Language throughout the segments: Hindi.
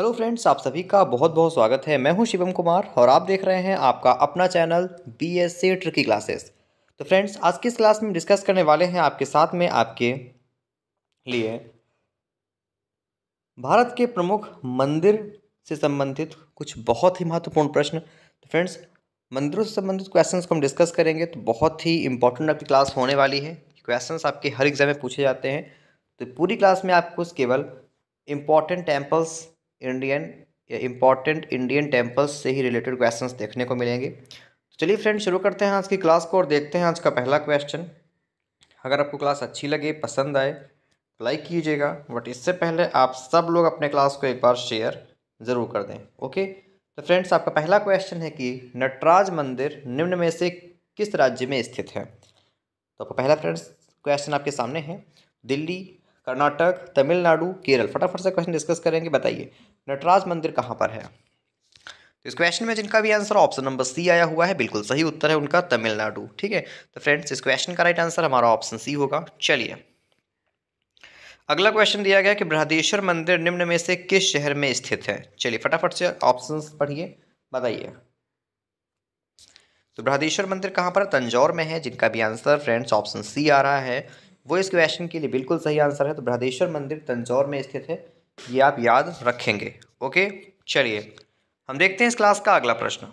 हेलो फ्रेंड्स आप सभी का बहुत बहुत स्वागत है मैं हूं शिवम कुमार और आप देख रहे हैं आपका अपना channel B S C tricky classes तो फ्रेंड्स आज की इस क्लास में डिस्कस करने वाले हैं आपके साथ में आपके लिए भारत के प्रमुख मंदिर से संबंधित कुछ बहुत ही महत्वपूर्ण प्रश्न तो फ्रेंड्स मंदिरों से संबंधित क्वेश्चंस को हम डिस्कस करेंगे तो बहुत ही इंपॉर्टेंट आपकी क्लास होने वाली है क्वेश्चंस आपके हर एग्जाम में पूछे जाते हैं तो पूरी क्लास में आपको केवल इम्पॉर्टेंट टेम्पल्स इंडियन या इम्पॉर्टेंट इंडियन टेम्पल्स से ही रिलेटेड क्वेश्चंस देखने को मिलेंगे तो चलिए फ्रेंड शुरू करते हैं आज की क्लास को और देखते हैं आज का पहला क्वेश्चन अगर आपको क्लास अच्छी लगे पसंद आए लाइक तो कीजिएगा बट इससे पहले आप सब लोग अपने क्लास को एक बार शेयर ज़रूर कर दें ओके तो फ्रेंड्स आपका पहला क्वेश्चन है कि नटराज मंदिर निम्न में से किस राज्य में स्थित है तो आपका पहला फ्रेंड्स क्वेश्चन आपके सामने है दिल्ली कर्नाटक तमिलनाडु केरल फटाफट से क्वेश्चन डिस्कस करेंगे बताइए नटराज मंदिर कहाँ पर है तो इस क्वेश्चन में जिनका भी आंसर ऑप्शन नंबर सी आया हुआ है बिल्कुल सही उत्तर है उनका तमिलनाडु ठीक है तो फ्रेंड्स इस क्वेश्चन का राइट आंसर हमारा ऑप्शन सी होगा चलिए अगला क्वेश्चन दिया गया कि बृहदेश्वर मंदिर निम्न में से किस शहर में स्थित है चलिए फटाफट से ऑप्शन पढ़िए बताइए तो बृहदेश्वर मंदिर कहाँ पर तंजौर में है जिनका भी आंसर फ्रेंड्स ऑप्शन सी आ रहा है वो इस क्वेश्चन के लिए बिल्कुल सही आंसर है तो बृहदेश्वर मंदिर तंजौर में स्थित है ये आप याद रखेंगे ओके चलिए हम देखते हैं इस क्लास का अगला प्रश्न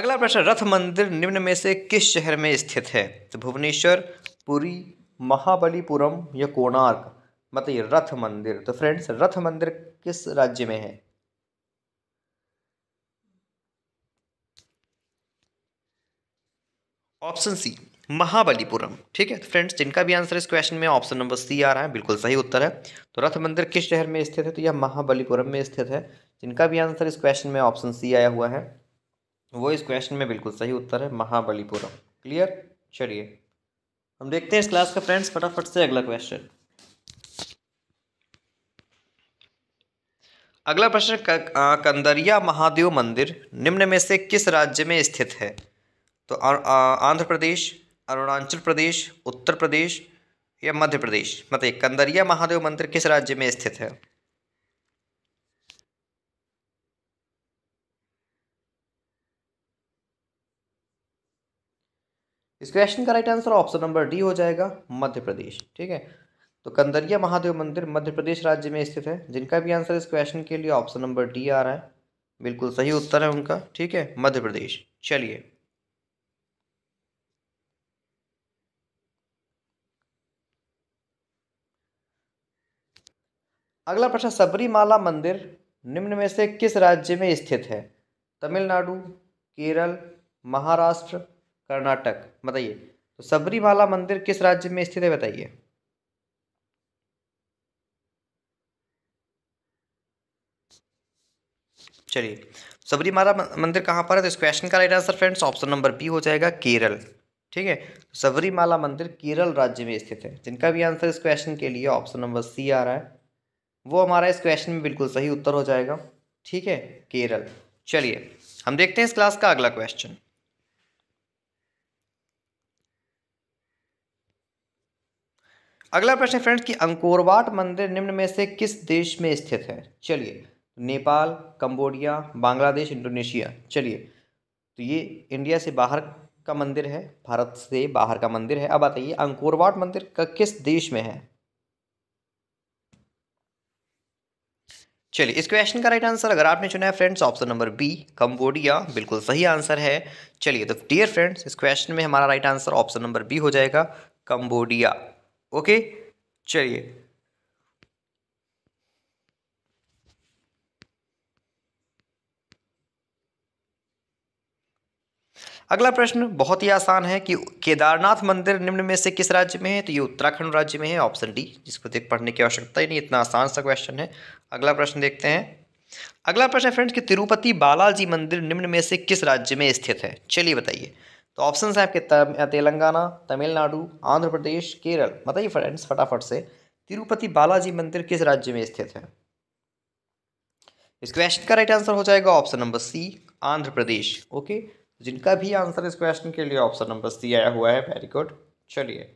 अगला प्रश्न रथ मंदिर निम्न में से किस शहर में स्थित है तो भुवनेश्वर पुरी महाबलीपुरम या कोणार्क मतलब ये रथ मंदिर तो फ्रेंड्स रथ मंदिर किस राज्य में है ऑप्शन सी महाबलीपुरम ठीक है तो फ्रेंड्स जिनका भी आंसर इस क्वेश्चन में ऑप्शन नंबर सी आ रहा है बिल्कुल सही उत्तर है तो रथ मंदिर किस शहर में स्थित है तो यह महाबलीपुरम में स्थित है जिनका भी आंसर इस क्वेश्चन में ऑप्शन सी आया हुआ है वो इस क्वेश्चन में बिल्कुल सही उत्तर है महाबलीपुरम क्लियर चलिए हम देखते हैं इस क्लास का फ्रेंड्स फटाफट से अगला क्वेश्चन अगला प्रश्न कंदरिया महादेव मंदिर निम्न में से किस राज्य में स्थित है तो आंध्र प्रदेश अरुणाचल प्रदेश उत्तर प्रदेश या मध्य प्रदेश बताइए मतलब कंदरिया महादेव मंदिर किस राज्य में स्थित है इस क्वेश्चन का right answer option number D हो जाएगा मध्य प्रदेश ठीक है तो कंदरिया महादेव मंदिर मध्य प्रदेश राज्य में स्थित है जिनका भी आंसर इस क्वेश्चन के लिए ऑप्शन नंबर डी आ रहा है बिल्कुल सही उत्तर है उनका ठीक है मध्य प्रदेश चलिए अगला प्रश्न सबरीमाला मंदिर निम्न में से किस राज्य में स्थित है तमिलनाडु केरल महाराष्ट्र कर्नाटक बताइए तो सबरीमाला मंदिर किस राज्य में स्थित है बताइए चलिए सबरीमाला मंदिर कहाँ पर है तो इस क्वेश्चन का right answer friends option number B हो जाएगा केरल ठीक है सबरीमाला मंदिर केरल राज्य में स्थित है जिनका भी आंसर इस क्वेश्चन के लिए ऑप्शन नंबर सी आ रहा है वो हमारा इस क्वेश्चन में बिल्कुल सही उत्तर हो जाएगा ठीक है केरल चलिए हम देखते हैं इस क्लास का अगला क्वेश्चन अगला प्रश्न फ्रेंड्स कि अंकोरवाट मंदिर निम्न में से किस देश में स्थित है चलिए नेपाल कंबोडिया बांग्लादेश इंडोनेशिया चलिए तो ये इंडिया से बाहर का मंदिर है भारत से बाहर का मंदिर है अब बताइए अंकोरवाट मंदिर का किस देश में है चलिए इस क्वेश्चन का राइट आंसर अगर आपने चुना है friends option number B Cambodia बिल्कुल सही आंसर है चलिए तो डियर फ्रेंड्स इस क्वेश्चन में हमारा right answer option number B हो जाएगा कंबोडिया ओके चलिए अगला प्रश्न बहुत ही आसान है कि केदारनाथ मंदिर निम्न में से किस राज्य में है तो ये उत्तराखंड राज्य में है ऑप्शन डी जिसको देख पढ़ने की आवश्यकता ही नहीं इतना आसान सा क्वेश्चन है अगला प्रश्न देखते हैं अगला प्रश्न फ्रेंड्स कि तिरुपति बालाजी मंदिर निम्न में से किस राज्य में स्थित है चलिए बताइए तो ऑप्शन है आपके तेलंगाना तमिलनाडु आंध्र प्रदेश केरल बताइए फ्रेंड्स फटाफट से तिरुपति बालाजी मंदिर किस राज्य में स्थित है इस क्वेश्चन का राइट आंसर हो जाएगा option number C Andhra Pradesh okay जिनका भी आंसर इस क्वेश्चन के लिए ऑप्शन नंबर सी आया हुआ है वेरी गुड चलिए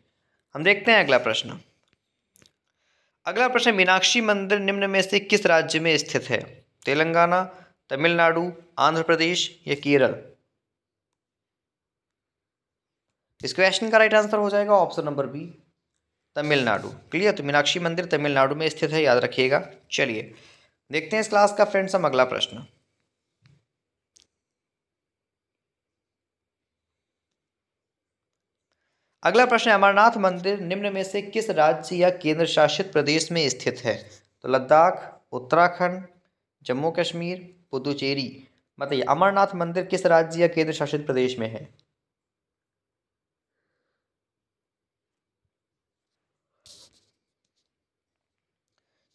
हम देखते हैं अगला प्रश्न अगला प्रश्न मीनाक्षी मंदिर निम्न में से किस राज्य में स्थित है तेलंगाना तमिलनाडु आंध्र प्रदेश या केरल इस क्वेश्चन का राइट आंसर हो जाएगा option number B Tamil Nadu clear तो मीनाक्षी मंदिर तमिलनाडु में स्थित है याद रखिएगा चलिए देखते हैं इस क्लास का फ्रेंड्स हम अगला प्रश्न अगला प्रश्न है अमरनाथ मंदिर निम्न में से किस राज्य या केंद्र शासित प्रदेश में स्थित है तो लद्दाख उत्तराखंड जम्मू कश्मीर पुदुचेरी बताइए अमरनाथ मंदिर किस राज्य या केंद्र शासित प्रदेश में है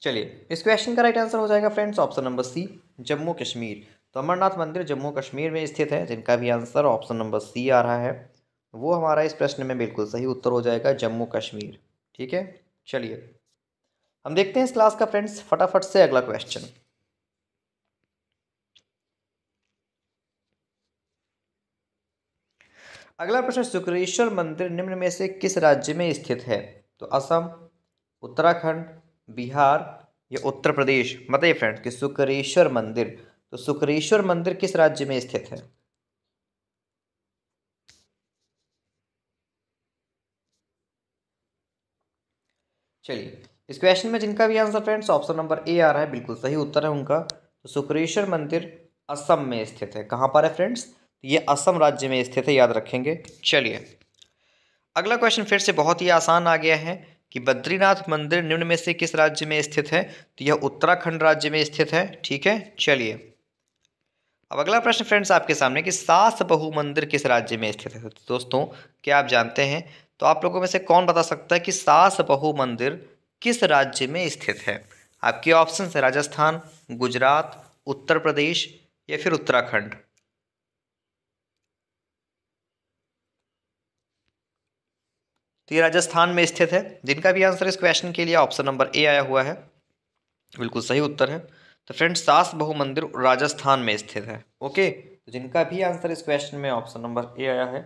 चलिए इस क्वेश्चन का राइट आंसर हो जाएगा friends option number C Jammu Kashmir तो अमरनाथ मंदिर जम्मू कश्मीर में स्थित है जिनका भी आंसर ऑप्शन नंबर सी आ रहा है वो हमारा इस प्रश्न में बिल्कुल सही उत्तर हो जाएगा जम्मू कश्मीर ठीक है चलिए हम देखते हैं इस क्लास का फ्रेंड्स फटाफट से अगला क्वेश्चन अगला प्रश्न शुक्रेश्वर मंदिर निम्न में से किस राज्य में स्थित है तो असम उत्तराखंड बिहार या उत्तर प्रदेश बताइए फ्रेंड्स कि शुक्रेश्वर मंदिर तो शुक्रेश्वर मंदिर किस राज्य में स्थित है चलिए इस क्वेश्चन में जिनका भी answer friends option number A आ रहा है बिल्कुल सही उत्तर है उनका तो सुक्रेश्वर मंदिर असम में स्थित है कहाँ पर है फ्रेंड्स तो ये असम राज्य में स्थित है याद रखेंगे चलिए अगला क्वेश्चन फिर से बहुत ही आसान आ गया है कि बद्रीनाथ मंदिर निम्न में से किस राज्य में स्थित है तो यह उत्तराखंड राज्य में स्थित है ठीक है चलिए अब अगला प्रश्न फ्रेंड्स आपके सामने कि सास बहु मंदिर किस राज्य में स्थित है तो दोस्तों क्या आप जानते हैं तो आप लोगों में से कौन बता सकता है कि सास बहु मंदिर किस राज्य में स्थित है आपके ऑप्शन है राजस्थान गुजरात उत्तर प्रदेश या फिर उत्तराखंड तो ये राजस्थान में स्थित है जिनका भी आंसर इस क्वेश्चन के लिए ऑप्शन नंबर ए आया हुआ है बिल्कुल सही उत्तर है तो फ्रेंड्स सास बहु मंदिर राजस्थान में स्थित है ओके तो जिनका भी आंसर इस क्वेश्चन में ऑप्शन नंबर ए आया है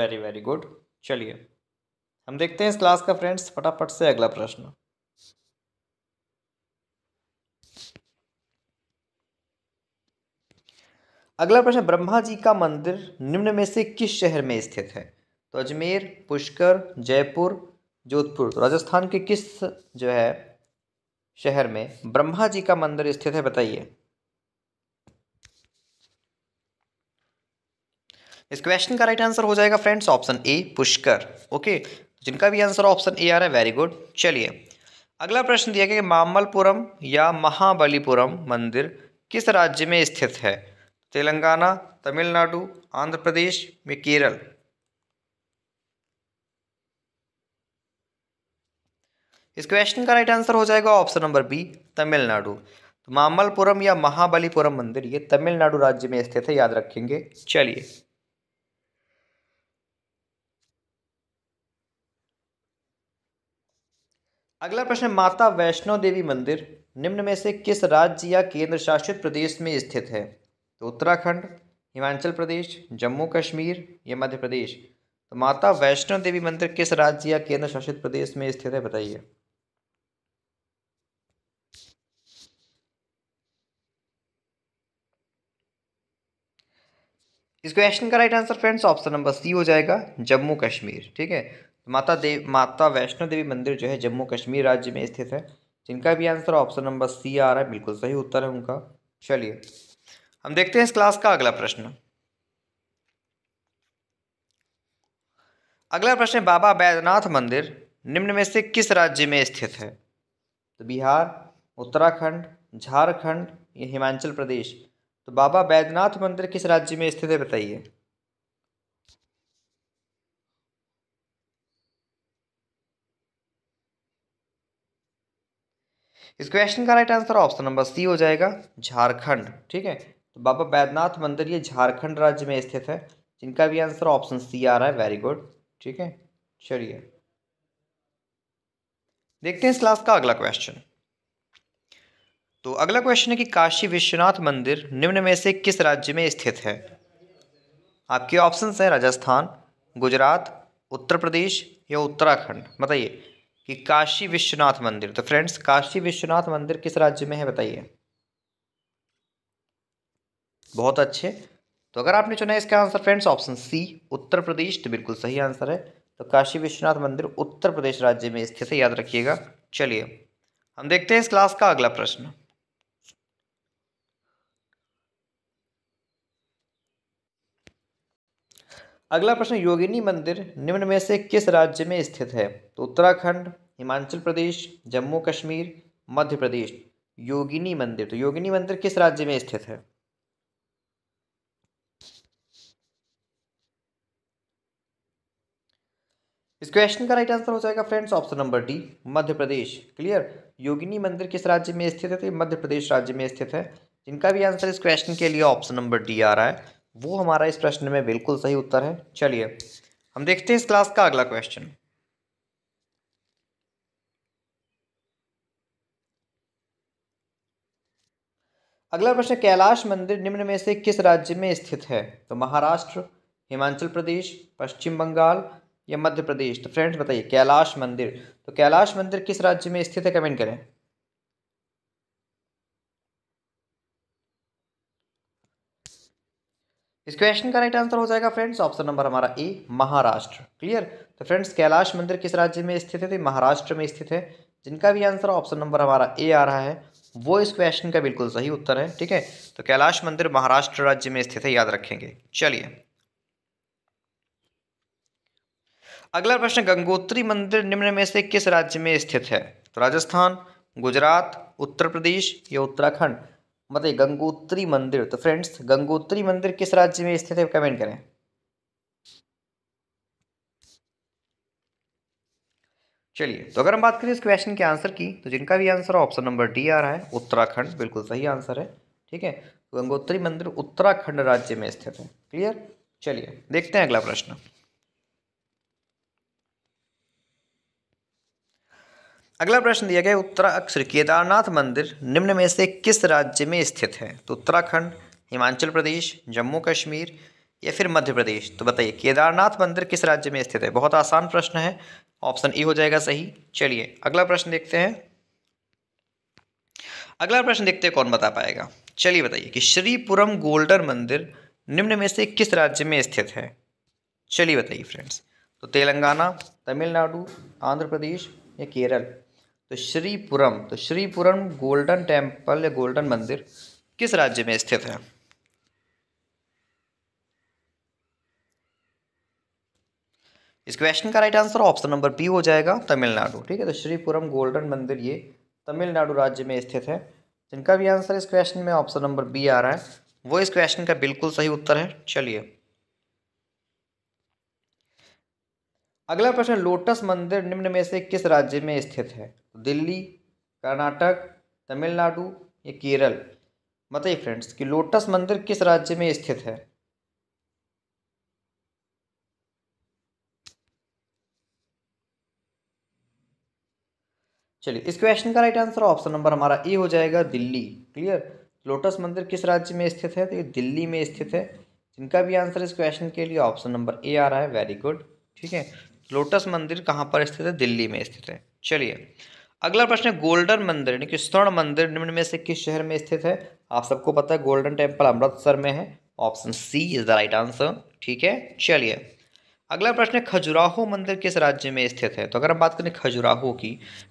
वेरी वेरी गुड चलिए हम देखते हैं इस क्लास का फ्रेंड्स फटाफट से अगला प्रश्न अगला प्रश्न ब्रह्मा जी का मंदिर निम्न में से किस शहर में स्थित है तो अजमेर पुष्कर जयपुर जोधपुर तो राजस्थान के किस जो है शहर में ब्रह्मा जी का मंदिर स्थित है बताइए इस क्वेश्चन का राइट आंसर हो जाएगा friends option A Pushkar okay जिनका भी आंसर ऑप्शन ए आ रहा है वेरी गुड चलिए अगला प्रश्न दिया गया कि मामलपुरम या महाबलीपुरम मंदिर किस राज्य में स्थित है तेलंगाना तमिलनाडु आंध्र प्रदेश में केरल इस क्वेश्चन का राइट आंसर हो जाएगा ऑप्शन नंबर बी तमिलनाडु तो मामलपुरम या महाबलीपुरम मंदिर ये तमिलनाडु राज्य में स्थित है याद रखेंगे चलिए अगला प्रश्न माता वैष्णो देवी मंदिर निम्न में से किस राज्य या केंद्र शासित प्रदेश में स्थित है तो उत्तराखंड हिमाचल प्रदेश जम्मू कश्मीर या मध्य प्रदेश तो माता वैष्णो देवी मंदिर किस राज्य या केंद्र शासित प्रदेश में स्थित है बताइए इस क्वेश्चन का right answer friends option number C हो जाएगा जम्मू कश्मीर ठीक है माता देव माता वैष्णो देवी मंदिर जो है जम्मू कश्मीर राज्य में स्थित है जिनका भी आंसर ऑप्शन नंबर सी आ रहा है बिल्कुल सही उत्तर है उनका चलिए हम देखते हैं इस क्लास का अगला प्रश्न अगला प्रश्न बाबा बैद्यनाथ मंदिर निम्न में से किस राज्य में स्थित है तो बिहार उत्तराखंड झारखंड या हिमाचल प्रदेश तो बाबा बैद्यनाथ मंदिर किस राज्य में स्थित है बताइए इस क्वेश्चन का right answer option number C हो जाएगा झारखंड ठीक है तो बाबा बैद्यनाथ मंदिर ये झारखंड राज्य में स्थित है जिनका भी आंसर ऑप्शन सी आ रहा है वेरी गुड ठीक है चलिए देखते हैं इस क्लास का अगला क्वेश्चन तो अगला क्वेश्चन है कि काशी विश्वनाथ मंदिर निम्न में से किस राज्य में स्थित है आपके ऑप्शन हैं राजस्थान गुजरात उत्तर प्रदेश या उत्तराखंड बताइए कि काशी विश्वनाथ मंदिर तो फ्रेंड्स काशी विश्वनाथ मंदिर किस राज्य में है बताइए बहुत अच्छे तो अगर आपने चुना है इसका answer friends option C Uttar Pradesh तो बिल्कुल सही आंसर है तो काशी विश्वनाथ मंदिर उत्तर प्रदेश राज्य में स्थित है याद रखिएगा चलिए हम देखते हैं इस क्लास का अगला प्रश्न अगला प्रश्न योगिनी मंदिर निम्न में से किस राज्य में स्थित है तो उत्तराखंड हिमाचल प्रदेश जम्मू कश्मीर मध्य प्रदेश योगिनी मंदिर तो योगिनी मंदिर किस राज्य में स्थित है इस क्वेश्चन का राइट आंसर हो जाएगा friends option number D Madhya Pradesh clear Yogini मंदिर किस राज्य में स्थित है तो मध्य प्रदेश राज्य में स्थित है जिनका भी आंसर इस क्वेश्चन के लिए ऑप्शन नंबर डी आ रहा है वो हमारा इस प्रश्न में बिल्कुल सही उत्तर है चलिए हम देखते हैं इस क्लास का अगला क्वेश्चन अगला प्रश्न कैलाश मंदिर निम्न में से किस राज्य में स्थित है तो महाराष्ट्र हिमाचल प्रदेश पश्चिम बंगाल या मध्य प्रदेश तो फ्रेंड्स बताइए कैलाश मंदिर तो कैलाश मंदिर किस राज्य में स्थित है कमेंट करें इस क्वेश्चन का राइट आंसर हो जाएगा फ्रेंड्स ऑप्शन नंबर हमारा ए महाराष्ट्र क्लियर तो फ्रेंड्स कैलाश मंदिर किस राज्य में स्थित है तो महाराष्ट्र में स्थित है जिनका भी आंसर ऑप्शन नंबर हमारा ए आ रहा है वो इस क्वेश्चन का बिल्कुल सही उत्तर है ठीक है तो कैलाश मंदिर महाराष्ट्र राज्य में स्थित है याद रखेंगे चलिए अगला प्रश्न गंगोत्री मंदिर निम्न में से किस राज्य में स्थित है तो राजस्थान गुजरात उत्तर प्रदेश या उत्तराखंड मतलब गंगोत्री मंदिर तो फ्रेंड्स गंगोत्री मंदिर किस राज्य में स्थित है कमेंट करें चलिए तो अगर हम बात करें इस क्वेश्चन के आंसर की तो जिनका भी आंसर ऑप्शन नंबर डी आ रहा है उत्तराखंड बिल्कुल सही आंसर है ठीक है गंगोत्री मंदिर उत्तराखंड राज्य में स्थित है क्लियर चलिए देखते हैं अगला प्रश्न अगला प्रश्न दिया गया उत्तरा अक्षर केदारनाथ मंदिर निम्न में से किस राज्य में स्थित है तो उत्तराखंड हिमाचल प्रदेश जम्मू कश्मीर या फिर मध्य प्रदेश तो बताइए केदारनाथ मंदिर किस राज्य में स्थित है बहुत आसान प्रश्न है ऑप्शन ई हो जाएगा सही चलिए अगला प्रश्न देखते हैं अगला प्रश्न देखते हैं कौन बता पाएगा चलिए बताइए कि श्रीपुरम गोल्डन मंदिर निम्न में से किस राज्य में स्थित है चलिए बताइए फ्रेंड्स तो तेलंगाना तमिलनाडु आंध्र प्रदेश या केरल तो श्रीपुरम तो श्रीपुरम गोल्डन टेम्पल या गोल्डन मंदिर किस राज्य में स्थित है इस क्वेश्चन का right answer option number B हो जाएगा तमिलनाडु ठीक है तो श्रीपुरम गोल्डन मंदिर ये तमिलनाडु राज्य में स्थित है जिनका भी आंसर इस क्वेश्चन में ऑप्शन नंबर बी आ रहा है वो इस क्वेश्चन का बिल्कुल सही उत्तर है चलिए अगला प्रश्न लोटस मंदिर निम्न में से किस राज्य में स्थित है दिल्ली कर्नाटक तमिलनाडु या केरल बताइए फ्रेंड्स कि लोटस मंदिर किस राज्य में स्थित है चलिए इस क्वेश्चन का राइट आंसर ऑप्शन नंबर हमारा ए हो जाएगा दिल्ली क्लियर लोटस मंदिर किस राज्य में स्थित है तो ये दिल्ली में स्थित है जिनका भी आंसर इस क्वेश्चन के लिए ऑप्शन नंबर ए आ रहा है वेरी गुड ठीक है लोटस मंदिर कहाँ पर स्थित है दिल्ली में स्थित है चलिए अगला प्रश्न है गोल्डन मंदिर यानी कि स्वर्ण मंदिर निम्न में से किस शहर में स्थित है आप सबको पता है गोल्डन टेम्पल अमृतसर में है option C is the right answer ठीक है चलिए अगला प्रश्न है खजुराहो मंदिर किस राज्य में स्थित है तो अगर हम बात करें खजुराहो की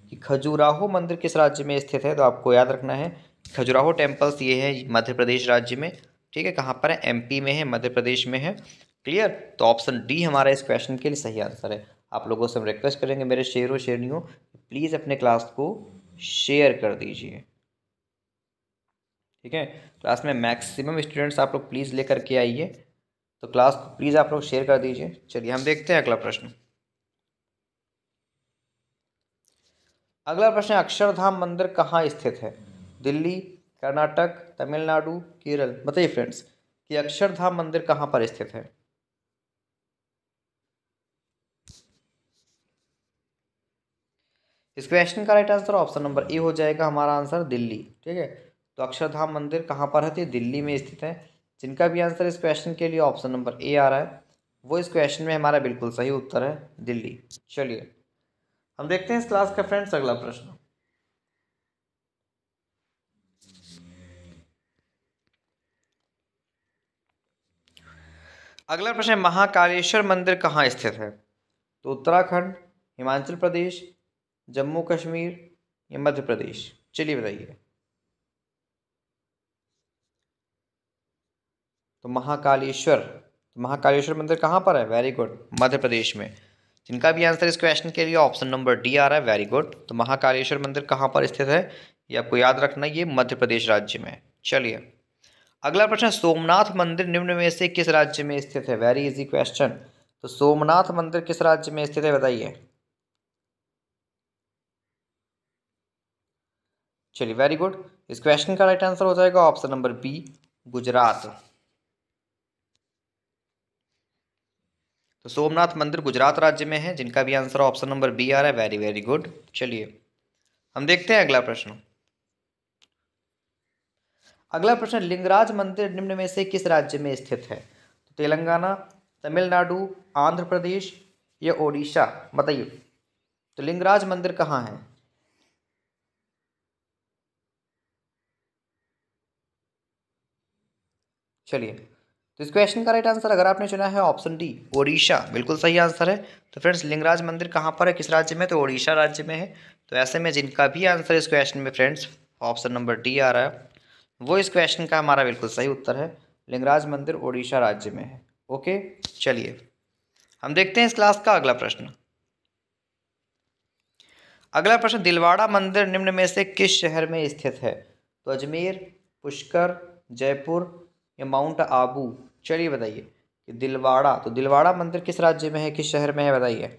कि खजुराहो मंदिर किस राज्य में स्थित है तो आपको याद रखना है खजुराहो टेम्पल्स ये है मध्य प्रदेश राज्य में ठीक है कहाँ पर है एमपी में है मध्य प्रदेश में है क्लियर तो ऑप्शन डी हमारा इस क्वेश्चन के लिए सही आंसर है आप लोगों से हम रिक्वेस्ट करेंगे मेरे शेरों शेरनियों प्लीज़ अपने क्लास को शेयर कर दीजिए ठीक है क्लास में मैक्सिमम स्टूडेंट्स आप लोग प्लीज़ लेकर के आइए तो क्लास को प्लीज़ आप लोग शेयर कर दीजिए चलिए हम देखते हैं अगला प्रश्न अगला प्रश्न अक्षरधाम मंदिर कहाँ स्थित है दिल्ली कर्नाटक तमिलनाडु केरल बताइए फ्रेंड्स कि अक्षरधाम मंदिर कहाँ पर स्थित है इस क्वेश्चन का right answer option number A हो जाएगा हमारा आंसर दिल्ली ठीक है तो अक्षरधाम मंदिर कहाँ पर है दिल्ली में स्थित है जिनका भी आंसर इस क्वेश्चन के लिए ऑप्शन नंबर ए आ रहा है वो इस क्वेश्चन में हमारा बिल्कुल सही उत्तर है दिल्ली चलिए हम देखते हैं इस क्लास का फ्रेंड्स अगला प्रश्न अगला प्रश्न महाकालेश्वर मंदिर कहाँ स्थित है तो उत्तराखंड हिमाचल प्रदेश जम्मू कश्मीर या मध्य प्रदेश चलिए बताइए तो महाकालेश्वर तो महाकालेश्वर मंदिर कहाँ पर है वेरी गुड मध्य प्रदेश में जिनका भी आंसर इस क्वेश्चन के लिए ऑप्शन नंबर डी आ रहा है वेरी गुड तो महाकालेश्वर मंदिर कहाँ पर स्थित है ये आपको याद रखना ये मध्य प्रदेश राज्य में चलिए अगला प्रश्न सोमनाथ मंदिर निम्न में से किस राज्य में स्थित है वेरी इजी क्वेश्चन तो सोमनाथ मंदिर किस राज्य में स्थित है बताइए चलिए वेरी गुड इस क्वेश्चन का राइट आंसर हो जाएगा ऑप्शन नंबर बी गुजरात तो सोमनाथ मंदिर गुजरात राज्य में है जिनका भी आंसर ऑप्शन नंबर बी आ रहा है वेरी वेरी गुड चलिए हम देखते हैं अगला प्रश्न अगला प्रश्न लिंगराज मंदिर निम्न में से किस राज्य में स्थित है तो तेलंगाना तमिलनाडु आंध्र प्रदेश या ओडिशा बताइए तो लिंगराज मंदिर कहाँ है चलिए तो इस क्वेश्चन का राइट आंसर अगर आपने चुना है ऑप्शन डी ओडिशा बिल्कुल सही आंसर है तो फ्रेंड्स लिंगराज मंदिर कहाँ पर है किस राज्य में तो ओडिशा राज्य में है तो ऐसे में जिनका भी आंसर इस क्वेश्चन में फ्रेंड्स ऑप्शन नंबर डी आ रहा है वो इस क्वेश्चन का हमारा बिल्कुल सही उत्तर है लिंगराज मंदिर ओडिशा राज्य में है ओके चलिए हम देखते हैं इस क्लास का अगला प्रश्न अगला प्रश्न दिलवाड़ा मंदिर निम्न में से किस शहर में स्थित है तो अजमेर पुष्कर जयपुर या माउंट आबू चलिए बताइए कि दिलवाड़ा तो दिलवाड़ा मंदिर किस राज्य में है किस शहर में है बताइए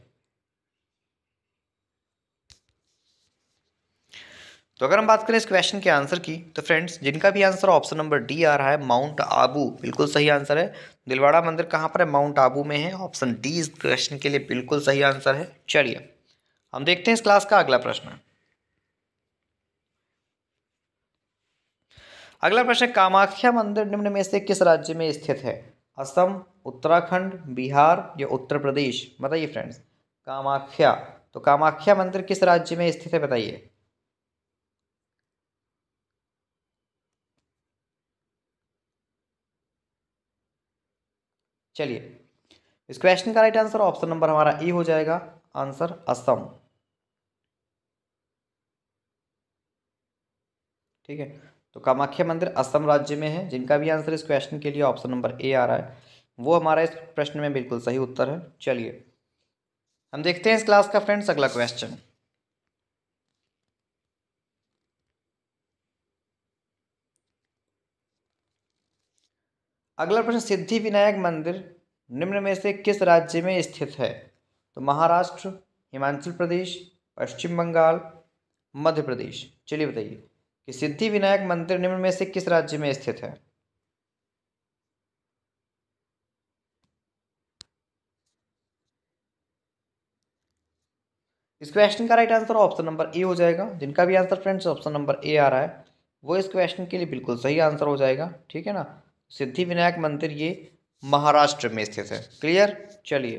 तो अगर हम बात करें इस क्वेश्चन के आंसर की तो फ्रेंड्स जिनका भी आंसर ऑप्शन नंबर डी आ रहा है माउंट आबू बिल्कुल सही आंसर है दिलवाड़ा मंदिर कहाँ पर है माउंट आबू में है ऑप्शन डी इस क्वेश्चन के लिए बिल्कुल सही आंसर है चलिए हम देखते हैं इस क्लास का अगला प्रश्न अगला प्रश्न कामाख्या मंदिर निम्न में से किस राज्य में स्थित है असम उत्तराखंड बिहार या उत्तर प्रदेश बताइए फ्रेंड्स कामाख्या तो कामाख्या मंदिर किस राज्य में स्थित है बताइए चलिए इस क्वेश्चन का राइट आंसर ऑप्शन नंबर हमारा ई हो जाएगा आंसर असम ठीक है तो कामाख्या मंदिर असम राज्य में है जिनका भी आंसर इस क्वेश्चन के लिए ऑप्शन नंबर ए आ रहा है वो हमारा इस प्रश्न में बिल्कुल सही उत्तर है चलिए हम देखते हैं इस क्लास का फ्रेंड्स अगला क्वेश्चन अगला प्रश्न सिद्धि विनायक मंदिर निम्न में से किस राज्य में स्थित है तो महाराष्ट्र हिमाचल प्रदेश पश्चिम बंगाल मध्य प्रदेश चलिए बताइए कि सिद्धि विनायक मंदिर निम्न में से किस राज्य में स्थित है इस क्वेश्चन का right answer option number A हो जाएगा जिनका भी answer friends option number A आ रहा है वो इस क्वेश्चन के लिए बिल्कुल सही आंसर हो जाएगा ठीक है ना सिद्धि विनायक मंदिर ये महाराष्ट्र में स्थित है क्लियर चलिए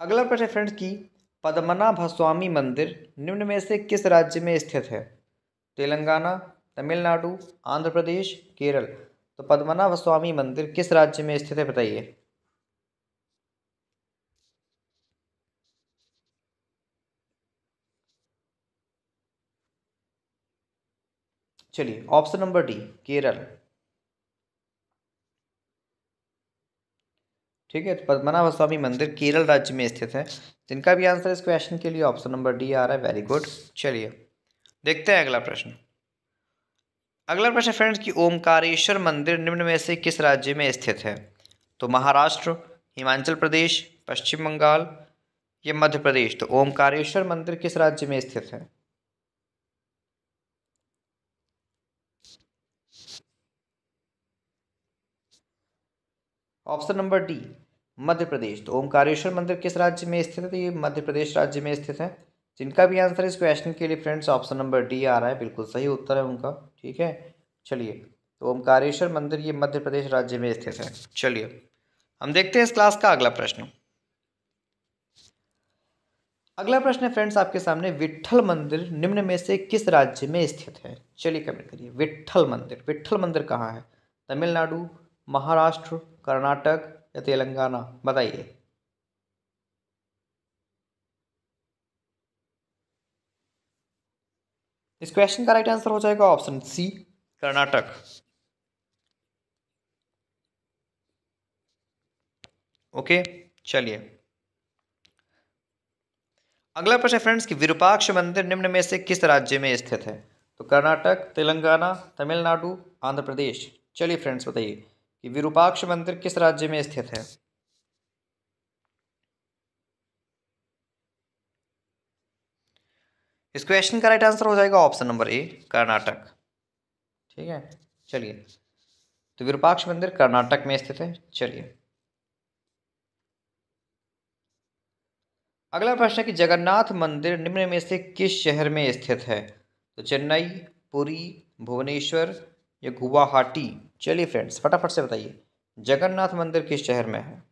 अगला प्रश्न फ्रेंड्स की पद्मनाभ स्वामी मंदिर निम्न में से किस राज्य में स्थित है तेलंगाना तमिलनाडु आंध्र प्रदेश केरल तो पद्मनाभ स्वामी मंदिर किस राज्य में स्थित है बताइए चलिए ऑप्शन नंबर डी केरल ठीक है तो पद्मनाभ स्वामी मंदिर केरल राज्य में स्थित है जिनका भी आंसर इस क्वेश्चन के लिए ऑप्शन नंबर डी आ रहा है वेरी गुड चलिए देखते हैं अगला प्रश्न अगला प्रश्न फ्रेंड्स कि ओमकारेश्वर मंदिर निम्न में से किस राज्य में स्थित है तो महाराष्ट्र हिमाचल प्रदेश पश्चिम बंगाल या मध्य प्रदेश तो ओमकारेश्वर मंदिर किस राज्य में स्थित है option number D Madhya Pradesh तो ओमकारेश्वर मंदिर किस राज्य में स्थित है तो ये मध्य प्रदेश राज्य में स्थित है जिनका भी आंसर इस क्वेश्चन के लिए फ्रेंड्स ऑप्शन नंबर डी आ रहा है बिल्कुल सही उत्तर है उनका ठीक है चलिए तो ओमकारेश्वर मंदिर ये मध्य प्रदेश राज्य में स्थित है चलिए हम देखते हैं इस क्लास का अगला प्रश्न अगला प्रश्न है फ्रेंड्स आपके सामने विठल मंदिर निम्न में से किस राज्य में स्थित है चलिए कमेंट करिए विठल मंदिर विठल मंदिर कहाँ है तमिलनाडु महाराष्ट्र कर्नाटक या तेलंगाना बताइए इस क्वेश्चन का राइट आंसर हो जाएगा ऑप्शन सी कर्नाटक ओके चलिए अगला प्रश्न फ्रेंड्स कि विरूपाक्ष मंदिर निम्न में से किस राज्य में स्थित है तो कर्नाटक तेलंगाना तमिलनाडु आंध्र प्रदेश चलिए फ्रेंड्स बताइए कि विरूपाक्ष मंदिर किस राज्य में स्थित है इस क्वेश्चन का राइट आंसर हो जाएगा ऑप्शन नंबर ए कर्नाटक ठीक है चलिए तो विरूपाक्ष मंदिर कर्नाटक में स्थित है चलिए अगला प्रश्न है कि जगन्नाथ मंदिर निम्न में से किस शहर में स्थित है तो चेन्नई पुरी भुवनेश्वर या गुवाहाटी चलिए फ्रेंड्स फटाफट से बताइए जगन्नाथ मंदिर किस शहर में है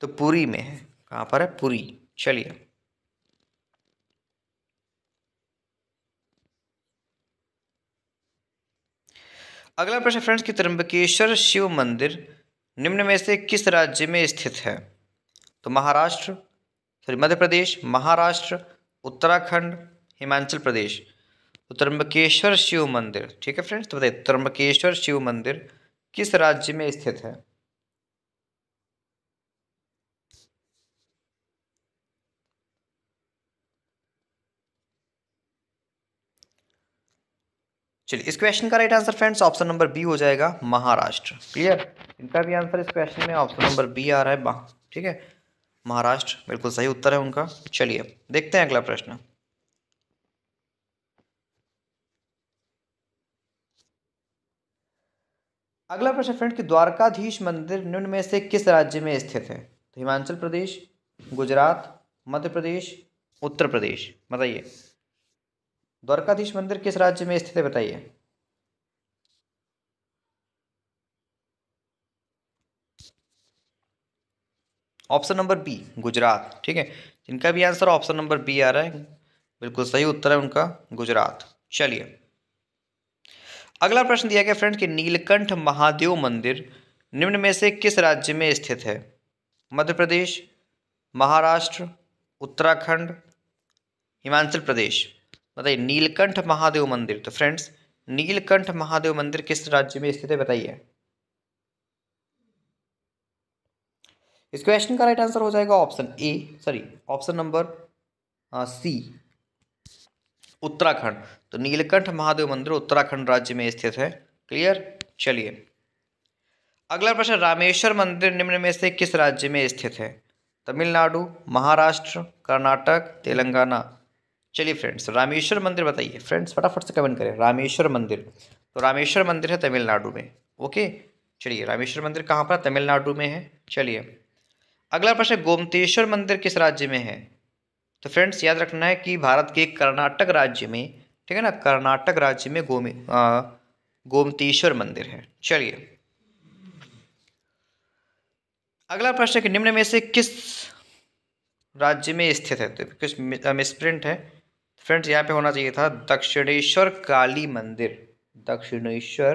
तो पुरी में है कहाँ पर है पुरी चलिए अगला प्रश्न फ्रेंड्स की त्रंबकेश्वर शिव मंदिर निम्न में से किस राज्य में स्थित है तो महाराष्ट्र सॉरी मध्य प्रदेश महाराष्ट्र उत्तराखंड हिमाचल प्रदेश तो त्रम्बकेश्वर शिव मंदिर ठीक है फ्रेंड्स तो बताइए त्रम्बकेश्वर शिव मंदिर किस राज्य में स्थित है चलिए इस क्वेश्चन का right answer friends option number B हो जाएगा महाराष्ट्र क्लियर इनका भी आंसर इस क्वेश्चन में ऑप्शन नंबर बी आ रहा है ठीक है महाराष्ट्र बिल्कुल सही उत्तर है उनका चलिए देखते हैं अगला प्रश्न अगला प्रश्न फ्रेंड कि द्वारकाधीश मंदिर निम्न में से किस राज्य में स्थित है तो हिमाचल प्रदेश गुजरात मध्य प्रदेश उत्तर प्रदेश बताइए द्वारकाधीश मंदिर किस राज्य में स्थित है बताइए ऑप्शन नंबर बी गुजरात ठीक है जिनका भी आंसर ऑप्शन नंबर बी आ रहा है बिल्कुल सही उत्तर है उनका गुजरात चलिए अगला प्रश्न दिया गया फ्रेंड कि नीलकंठ महादेव मंदिर निम्न में से किस राज्य में स्थित है मध्य प्रदेश महाराष्ट्र उत्तराखंड हिमाचल प्रदेश बताइए नीलकंठ महादेव मंदिर तो फ्रेंड्स नीलकंठ महादेव मंदिर किस राज्य में स्थित है बताइए इस क्वेश्चन का राइट आंसर हो जाएगा option A sorry option number C Uttarakhand तो नीलकंठ महादेव मंदिर उत्तराखंड राज्य में स्थित है क्लियर चलिए अगला प्रश्न रामेश्वर मंदिर निम्न में से किस राज्य में स्थित है तमिलनाडु महाराष्ट्र कर्नाटक तेलंगाना चलिए फ्रेंड्स रामेश्वर मंदिर बताइए फ्रेंड्स फटाफट से कमेंट करें रामेश्वर मंदिर तो रामेश्वर मंदिर है तमिलनाडु में ओके चलिए रामेश्वर मंदिर कहाँ पर तमिलनाडु में है चलिए अगला प्रश्न गोमतेश्वर मंदिर किस राज्य में है तो फ्रेंड्स याद रखना है कि भारत के कर्नाटक राज्य में ठीक है ना कर्नाटक राज्य में गोमे गोमतीश्वर मंदिर है चलिए अगला प्रश्न कि निम्न में से किस राज्य में स्थित है तो किस मिसप्रिंट है फ्रेंड्स यहाँ पे होना चाहिए था दक्षिणेश्वर काली मंदिर दक्षिणेश्वर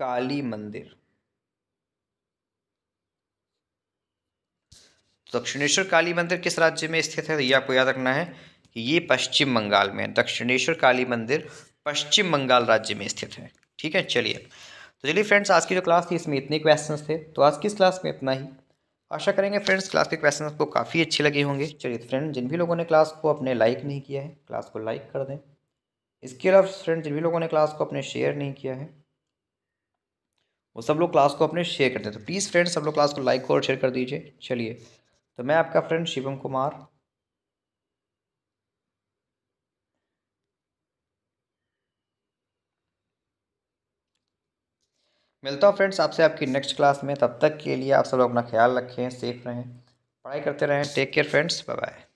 काली मंदिर दक्षिणेश्वर काली मंदिर किस राज्य में स्थित है तो ये आपको याद रखना है कि ये पश्चिम बंगाल में दक्षिणेश्वर काली मंदिर पश्चिम बंगाल राज्य में स्थित है ठीक है चलिए तो चलिए फ्रेंड्स आज की जो क्लास थी इसमें इतने क्वेश्चंस थे तो आज की इस क्लास में इतना ही आशा करेंगे फ्रेंड्स क्लास के क्वेश्चन आपको काफ़ी अच्छे लगे होंगे चलिए तो फ्रेंड जिन भी लोगों ने क्लास को अपने लाइक नहीं किया है क्लास को लाइक कर दें इसके अलावा फ्रेंड जिन भी लोगों ने क्लास को अपने शेयर नहीं किया है वो सब लोग क्लास को अपने शेयर कर दें तो प्लीज़ फ्रेंड्स सब लोग क्लास को लाइक और शेयर कर दीजिए चलिए तो मैं आपका फ्रेंड शिवम कुमार मिलता हूँ फ्रेंड्स आपसे आपकी नेक्स्ट क्लास में तब तक के लिए आप सब लोग अपना ख्याल रखें सेफ रहें पढ़ाई करते रहें take care friends bye bye